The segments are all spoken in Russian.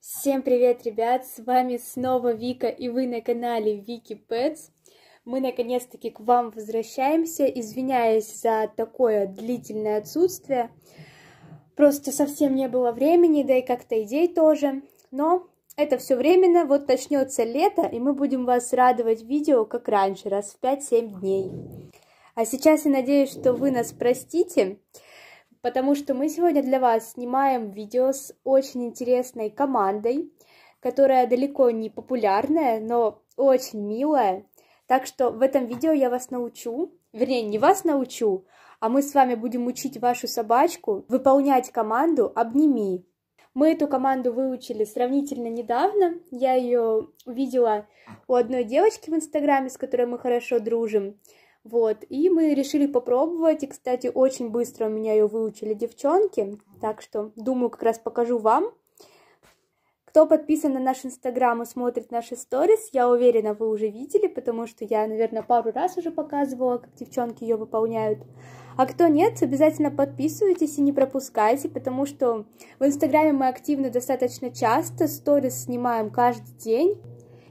Всем привет, ребят! С вами снова Вика, и вы на канале Вики Пэтс. Мы наконец-таки к вам возвращаемся, извиняюсь за такое длительное отсутствие. Просто совсем не было времени, да и как-то идей тоже. Но это все временно, вот начнется лето, и мы будем вас радовать видео, как раньше, раз в 5-7 дней. А сейчас я надеюсь, что вы нас простите потому что мы сегодня для вас снимаем видео с очень интересной командой, которая далеко не популярная, но очень милая. Так что в этом видео я вас научу, вернее, не вас научу, а мы с вами будем учить вашу собачку выполнять команду «Обними». Мы эту команду выучили сравнительно недавно. Я ее увидела у одной девочки в Инстаграме, с которой мы хорошо дружим. Вот, и мы решили попробовать, и, кстати, очень быстро у меня ее выучили девчонки, так что, думаю, как раз покажу вам. Кто подписан на наш инстаграм и смотрит наши сторис, я уверена, вы уже видели, потому что я, наверное, пару раз уже показывала, как девчонки ее выполняют. А кто нет, обязательно подписывайтесь и не пропускайте, потому что в инстаграме мы активны достаточно часто, сторис снимаем каждый день,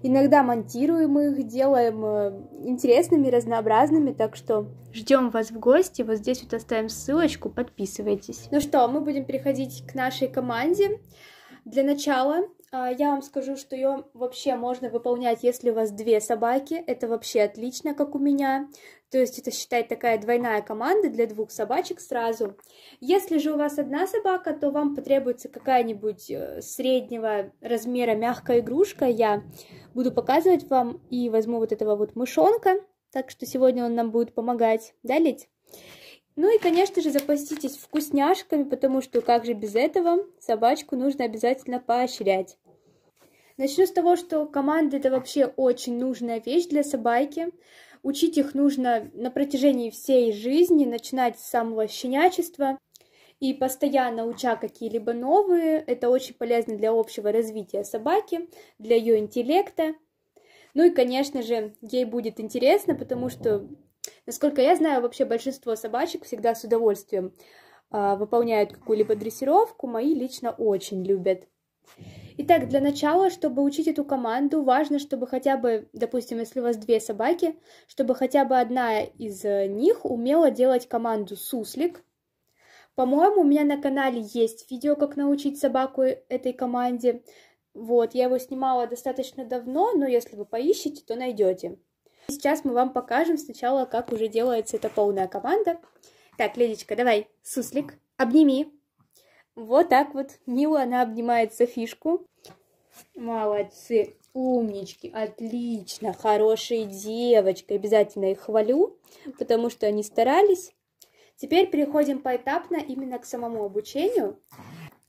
Иногда монтируем их, делаем э, интересными, разнообразными, так что... Ждем вас в гости, вот здесь вот оставим ссылочку, подписывайтесь. Ну что, мы будем переходить к нашей команде. Для начала а, я вам скажу, что ее вообще можно выполнять, если у вас две собаки. Это вообще отлично, как у меня. То есть это, считать такая двойная команда для двух собачек сразу. Если же у вас одна собака, то вам потребуется какая-нибудь э, среднего размера мягкая игрушка. Я буду показывать вам и возьму вот этого вот мышонка. Так что сегодня он нам будет помогать. Да, Лить? Ну и, конечно же, запаститесь вкусняшками, потому что как же без этого собачку нужно обязательно поощрять. Начну с того, что команды это вообще очень нужная вещь для собаки. Учить их нужно на протяжении всей жизни, начинать с самого щенячества и постоянно уча какие-либо новые. Это очень полезно для общего развития собаки, для ее интеллекта. Ну и, конечно же, ей будет интересно, потому что Насколько я знаю, вообще большинство собачек всегда с удовольствием э, выполняют какую-либо дрессировку. Мои лично очень любят. Итак, для начала, чтобы учить эту команду, важно, чтобы хотя бы, допустим, если у вас две собаки, чтобы хотя бы одна из э, них умела делать команду «суслик». По-моему, у меня на канале есть видео, как научить собаку этой команде. Вот, я его снимала достаточно давно, но если вы поищете, то найдете. Сейчас мы вам покажем сначала, как уже делается эта полная команда. Так, Ледечка, давай, суслик, обними. Вот так вот мило она обнимает фишку. Молодцы, умнички, отлично, хорошие девочки. Обязательно их хвалю, потому что они старались. Теперь переходим поэтапно именно к самому обучению.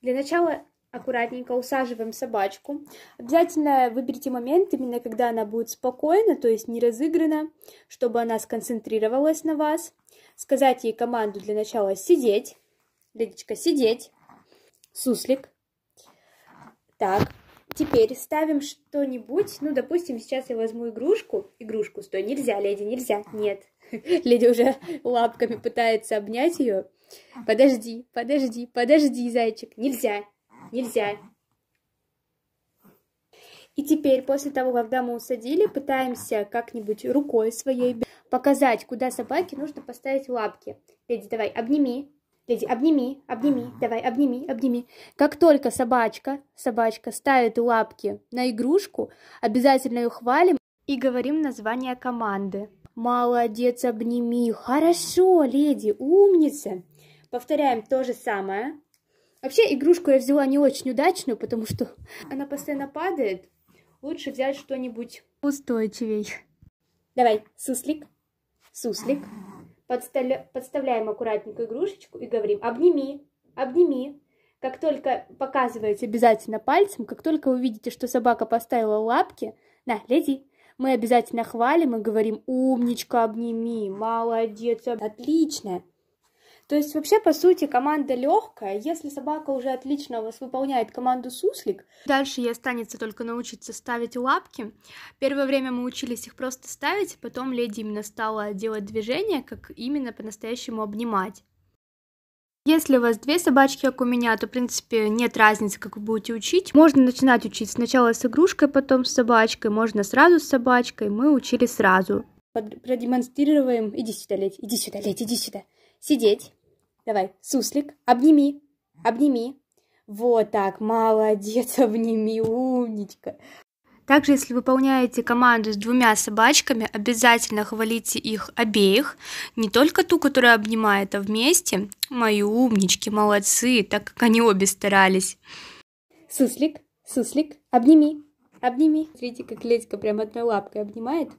Для начала аккуратненько усаживаем собачку. Обязательно выберите момент, именно когда она будет спокойна, то есть не разыграна, чтобы она сконцентрировалась на вас. Сказать ей команду для начала «сидеть». Лидочка, сидеть. Суслик. Так, теперь ставим что-нибудь. Ну, допустим, сейчас я возьму игрушку. Игрушку, стой, нельзя, леди, нельзя. Нет. Леди уже лапками пытается обнять ее. Подожди, подожди, подожди, зайчик, нельзя нельзя. И теперь, после того, когда мы усадили, пытаемся как-нибудь рукой своей показать, куда собаке нужно поставить лапки. Леди, давай, обними. Леди, обними, обними, давай, обними, обними. Как только собачка, собачка ставит лапки на игрушку, обязательно ее хвалим и говорим название команды. Молодец, обними. Хорошо, леди, умница. Повторяем то же самое. Вообще игрушку я взяла не очень удачную, потому что она постоянно падает. Лучше взять что-нибудь устойчивей. Давай, суслик, суслик. Подставля... Подставляем аккуратненько игрушечку и говорим «обними, обними». Как только показываете обязательно пальцем, как только вы видите, что собака поставила лапки, на, леди, мы обязательно хвалим и говорим «умничка, обними, молодец, отлично». То есть вообще, по сути, команда легкая. Если собака уже отлично у вас выполняет команду суслик, дальше ей останется только научиться ставить лапки. Первое время мы учились их просто ставить, потом леди именно стала делать движения, как именно по-настоящему обнимать. Если у вас две собачки, как у меня, то, в принципе, нет разницы, как вы будете учить. Можно начинать учить сначала с игрушкой, потом с собачкой, можно сразу с собачкой. Мы учили сразу. Под... Продемонстрируем. Иди сюда, Ледь, иди сюда, Ледь, иди сюда. Сидеть. Давай, суслик, обними, обними. Вот так, молодец, обними, умничка. Также, если выполняете команду с двумя собачками, обязательно хвалите их обеих, не только ту, которая обнимает, а вместе. Мои умнички, молодцы, так как они обе старались. Суслик, суслик, обними, обними. Смотрите, как Ледька прям одной лапкой обнимает.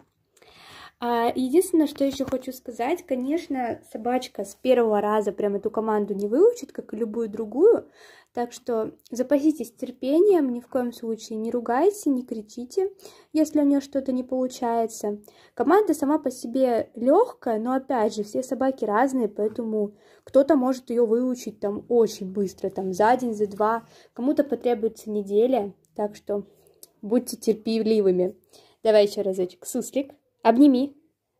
А Единственное, что еще хочу сказать, конечно, собачка с первого раза прям эту команду не выучит, как и любую другую, так что запаситесь терпением, ни в коем случае не ругайте, не кричите, если у нее что-то не получается. Команда сама по себе легкая, но опять же, все собаки разные, поэтому кто-то может ее выучить там очень быстро, там за день, за два, кому-то потребуется неделя, так что будьте терпеливыми. Давай еще разочек, суслик. Обними.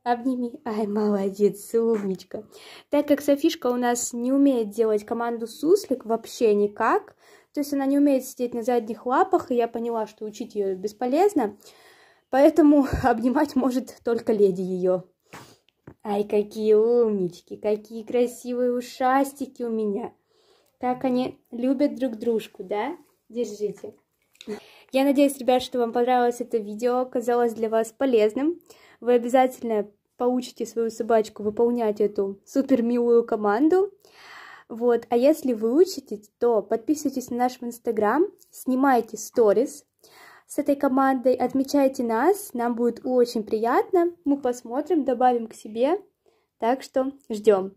Обними. Ай, молодец, умничка. Так как Софишка у нас не умеет делать команду суслик вообще никак, то есть она не умеет сидеть на задних лапах, и я поняла, что учить ее бесполезно, поэтому обнимать может только леди ее. Ай, какие умнички, какие красивые ушастики у меня. Как они любят друг дружку, да? Держите. Я надеюсь, ребят, что вам понравилось это видео, оказалось для вас полезным. Вы обязательно получите свою собачку выполнять эту супер милую команду. Вот. А если вы учитесь, то подписывайтесь на наш инстаграм, снимайте сторис с этой командой, отмечайте нас, нам будет очень приятно, мы посмотрим, добавим к себе, так что ждем.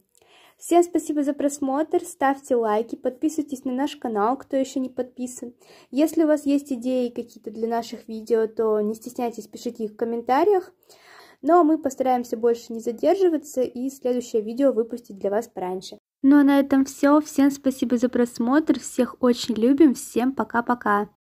Всем спасибо за просмотр, ставьте лайки, подписывайтесь на наш канал, кто еще не подписан. Если у вас есть идеи какие-то для наших видео, то не стесняйтесь, пишите их в комментариях. Но мы постараемся больше не задерживаться и следующее видео выпустить для вас пораньше. Ну а на этом все. Всем спасибо за просмотр. Всех очень любим. Всем пока-пока.